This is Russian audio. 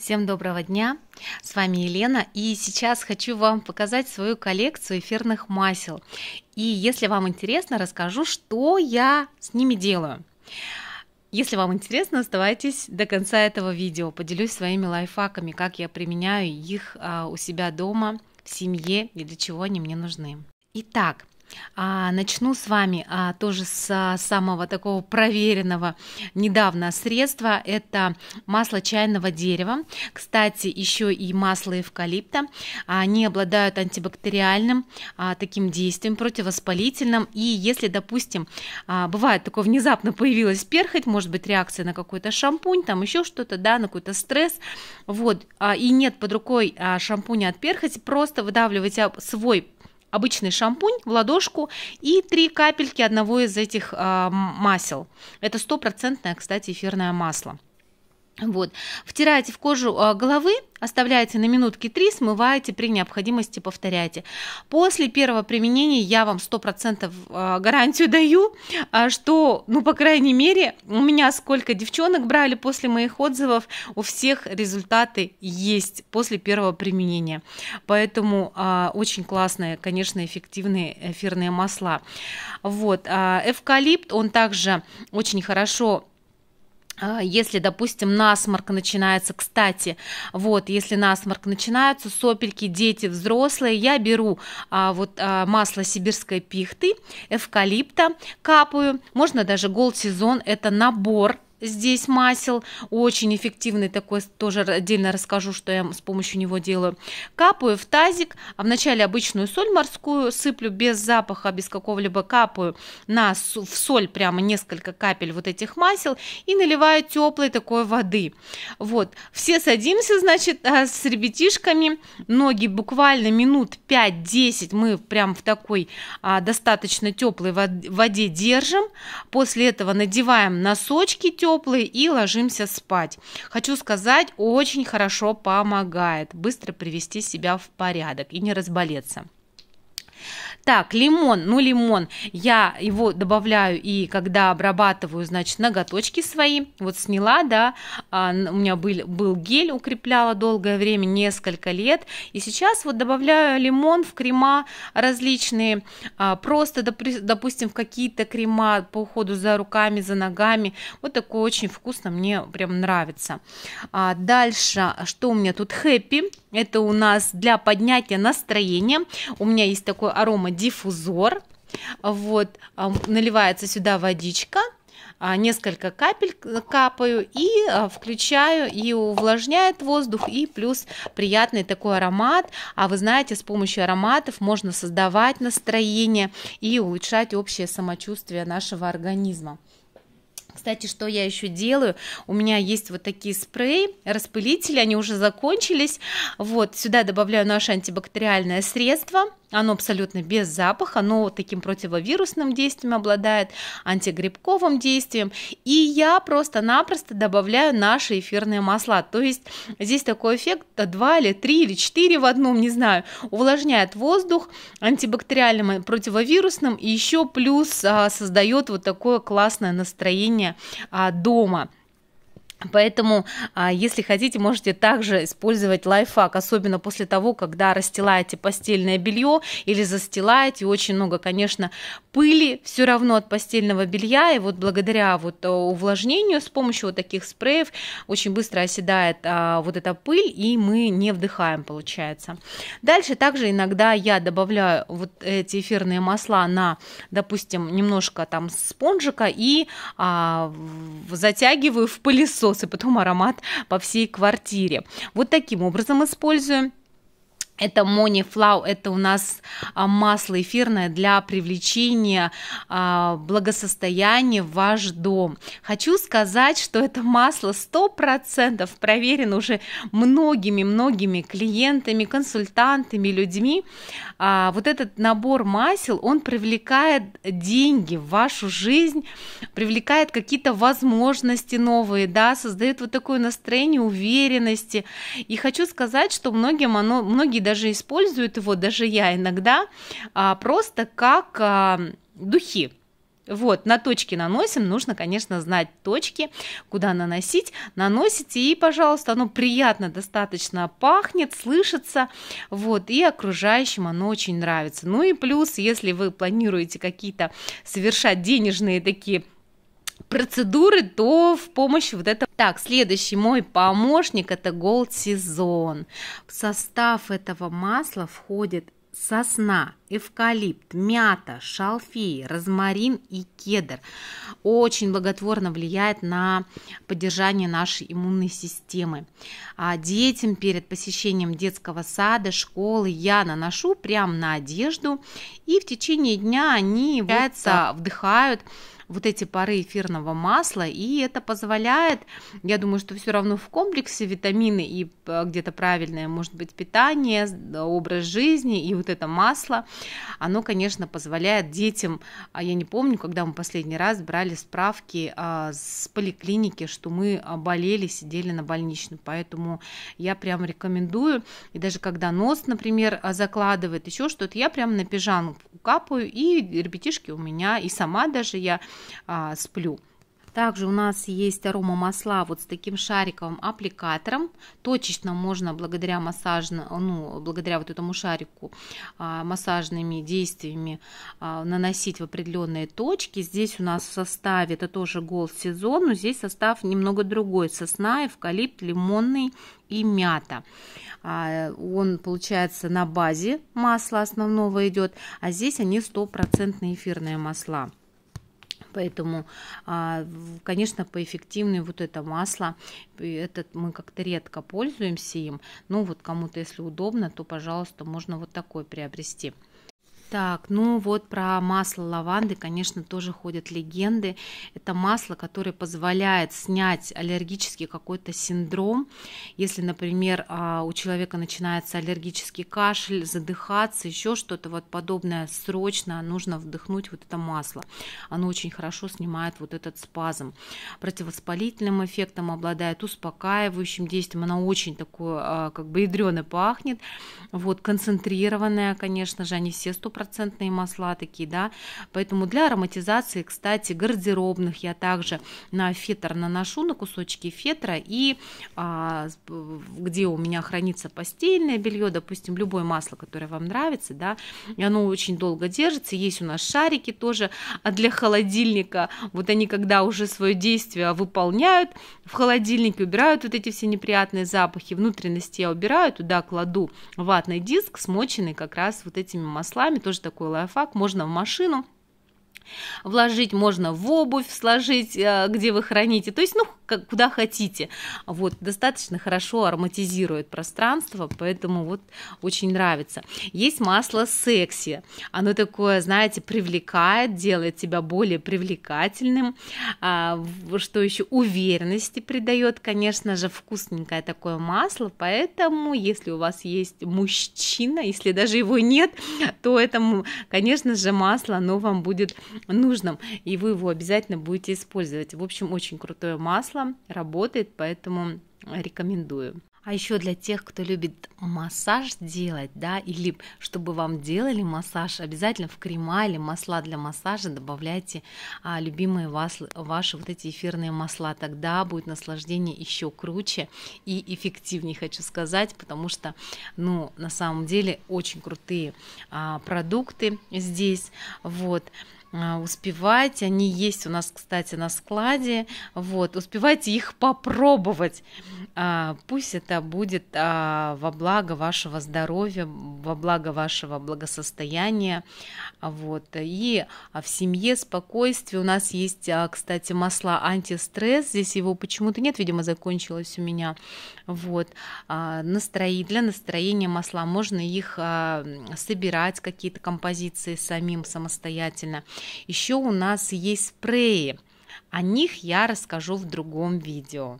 Всем доброго дня! С вами Елена, и сейчас хочу вам показать свою коллекцию эфирных масел. И если вам интересно, расскажу, что я с ними делаю. Если вам интересно, оставайтесь до конца этого видео. Поделюсь своими лайфхаками, как я применяю их а, у себя дома, в семье и для чего они мне нужны. Итак, а, начну с вами а, тоже с а, самого такого проверенного недавно средства. Это масло чайного дерева. Кстати, еще и масло эвкалипта. Они обладают антибактериальным а, таким действием, противовоспалительным. И если, допустим, а, бывает такое, внезапно появилась перхоть, может быть реакция на какой-то шампунь, там еще что-то, да, на какой-то стресс, вот, а, и нет под рукой а, шампуня от перхоти, просто выдавливайте свой обычный шампунь в ладошку и три капельки одного из этих э, масел. Это стопроцентное, кстати, эфирное масло. Вот. Втираете в кожу а, головы, оставляете на минутки 3, смываете, при необходимости повторяйте. После первого применения я вам 100% а, гарантию даю, а, что, ну, по крайней мере, у меня сколько девчонок брали после моих отзывов, у всех результаты есть после первого применения. Поэтому очень классные, конечно, эффективные эфирные масла. Вот. Эвкалипт, он также очень хорошо а, если, допустим, насморк начинается, кстати, вот, если насморк начинается, сопельки, дети, взрослые, я беру а, вот а, масло сибирской пихты, эвкалипта, капаю, можно даже голд сезон, это набор здесь масел. Очень эффективный такой, тоже отдельно расскажу, что я с помощью него делаю. Капаю в тазик, а вначале обычную соль морскую сыплю без запаха, без какого-либо капаю на, в соль прямо несколько капель вот этих масел и наливаю теплой такой воды. Вот, все садимся, значит, а, с ребятишками, ноги буквально минут 5-10 мы прям в такой а, достаточно теплой воде держим, после этого надеваем носочки теплые, теплые и ложимся спать. Хочу сказать, очень хорошо помогает быстро привести себя в порядок и не разболеться. Итак, лимон, ну лимон, я его добавляю и когда обрабатываю, значит, ноготочки свои, вот сняла, да, а, у меня был, был гель, укрепляла долгое время, несколько лет, и сейчас вот добавляю лимон в крема различные, а, просто, допустим, в какие-то крема по уходу за руками, за ногами, вот такое очень вкусно, мне прям нравится. А, дальше, что у меня тут, хэппи, это у нас для поднятия настроения, у меня есть такой аромат диффузор, вот, наливается сюда водичка, а, несколько капель капаю и а, включаю и увлажняет воздух и плюс приятный такой аромат а вы знаете с помощью ароматов можно создавать настроение и улучшать общее самочувствие нашего организма кстати, что я еще делаю? У меня есть вот такие спреи, распылители, они уже закончились. Вот, сюда добавляю наше антибактериальное средство. Оно абсолютно без запаха, оно таким противовирусным действием обладает, антигрибковым действием. И я просто-напросто добавляю наши эфирные масла. То есть здесь такой эффект 2 или 3 или 4 в одном, не знаю. Увлажняет воздух антибактериальным и противовирусным и еще плюс а, создает вот такое классное настроение а, дома. Поэтому, а, если хотите, можете также использовать лайфхак, особенно после того, когда расстилаете постельное белье или застилаете. Очень много, конечно, пыли все равно от постельного белья. И вот благодаря вот э, увлажнению с помощью вот таких спреев очень быстро оседает а, вот эта пыль, и мы не вдыхаем, получается. Дальше также иногда я добавляю вот эти эфирные масла на, допустим, немножко там спонжика и а, затягиваю в пылесос соус и потом аромат по всей квартире. Вот таким образом используем. Это монифлау, это у нас а, масло эфирное для привлечения а, благосостояния в ваш дом. Хочу сказать, что это масло 100% проверено уже многими-многими клиентами, консультантами, людьми. А, вот этот набор масел, он привлекает деньги в вашу жизнь, привлекает какие-то возможности новые, да, создает вот такое настроение уверенности. И хочу сказать, что многим оно, многие даже даже используют его, даже я иногда, а, просто как а, духи. Вот, на точки наносим, нужно, конечно, знать точки, куда наносить. Наносите, и, пожалуйста, оно приятно достаточно пахнет, слышится, вот, и окружающим оно очень нравится. Ну и плюс, если вы планируете какие-то совершать денежные такие процедуры, то в помощь вот это. Так, следующий мой помощник это Gold Season. В состав этого масла входит сосна, эвкалипт, мята, шалфей, розмарин и кедр очень благотворно влияет на поддержание нашей иммунной системы. А детям перед посещением детского сада, школы я наношу прямо на одежду, и в течение дня они являются, вдыхают вот эти пары эфирного масла, и это позволяет, я думаю, что все равно в комплексе витамины и э, где-то правильное, может быть, питание, образ жизни и вот это масло – оно, конечно, позволяет детям, А я не помню, когда мы последний раз брали справки а, с поликлиники, что мы а, болели, сидели на больничном, поэтому я прям рекомендую, и даже когда нос, например, а, закладывает, еще что-то, я прям на пижанку капаю, и ребятишки у меня, и сама даже я сплю. Также у нас есть арома масла вот с таким шариковым аппликатором. Точечно можно благодаря массажно, ну, благодаря вот этому шарику а, массажными действиями а, наносить в определенные точки. Здесь у нас в составе, это тоже голд сезон, но здесь состав немного другой. Сосна, эвкалипт, лимонный и мята. А, он получается на базе масла основного идет, а здесь они стопроцентные эфирные масла. Поэтому, а, конечно, поэффективнее вот это масло. Этот мы как-то редко пользуемся им. Ну вот кому-то, если удобно, то, пожалуйста, можно вот такой приобрести. Так, ну вот про масло лаванды, конечно, тоже ходят легенды. Это масло, которое позволяет снять аллергический какой-то синдром. Если, например, а, у человека начинается аллергический кашель, задыхаться, еще что-то вот подобное, срочно нужно вдохнуть вот это масло. Оно очень хорошо снимает вот этот спазм. Противовоспалительным эффектом обладает, успокаивающим действием. Оно очень такое, а, как бы ядрено пахнет. Вот, концентрированное, конечно же, они все 100% высокопроцентные масла такие, да, поэтому для ароматизации, кстати, гардеробных я также на фетр наношу, на кусочки фетра, и а, где у меня хранится постельное белье, допустим, любое масло, которое вам нравится, да, и оно очень долго держится, есть у нас шарики тоже, а для холодильника, вот они когда уже свое действие выполняют, в холодильнике убирают вот эти все неприятные запахи, внутренности я убираю, туда кладу ватный диск, смоченный как раз вот этими маслами, тоже такой лайфхак, можно в машину Вложить можно в обувь, сложить, э, где вы храните, то есть, ну, как, куда хотите. Вот, достаточно хорошо ароматизирует пространство, поэтому вот очень нравится. Есть масло секси, оно такое, знаете, привлекает, делает тебя более привлекательным, а, что еще уверенности придает, конечно же, вкусненькое такое масло, поэтому, если у вас есть мужчина, если даже его нет, то этому, конечно же, масло, оно вам будет нужном, и вы его обязательно будете использовать. В общем, очень крутое масло, работает, поэтому рекомендую. А еще для тех, кто любит массаж делать, да, или чтобы вам делали массаж, обязательно в крема или масла для массажа добавляйте а, любимые вас, ваши вот эти эфирные масла. Тогда будет наслаждение еще круче и эффективнее, хочу сказать, потому что, ну, на самом деле очень крутые а, продукты здесь, вот. А, успевать. Они есть у нас, кстати, на складе. Вот, успевайте их попробовать. А, пусть это будет а, во благо вашего здоровья, во благо вашего благосостояния. Вот. И в семье спокойствие. У нас есть, кстати, масла антистресс. Здесь его почему-то нет, видимо, закончилось у меня. Вот. Настрои... Для настроения масла можно их собирать, какие-то композиции самим самостоятельно. Еще у нас есть спреи. О них я расскажу в другом видео.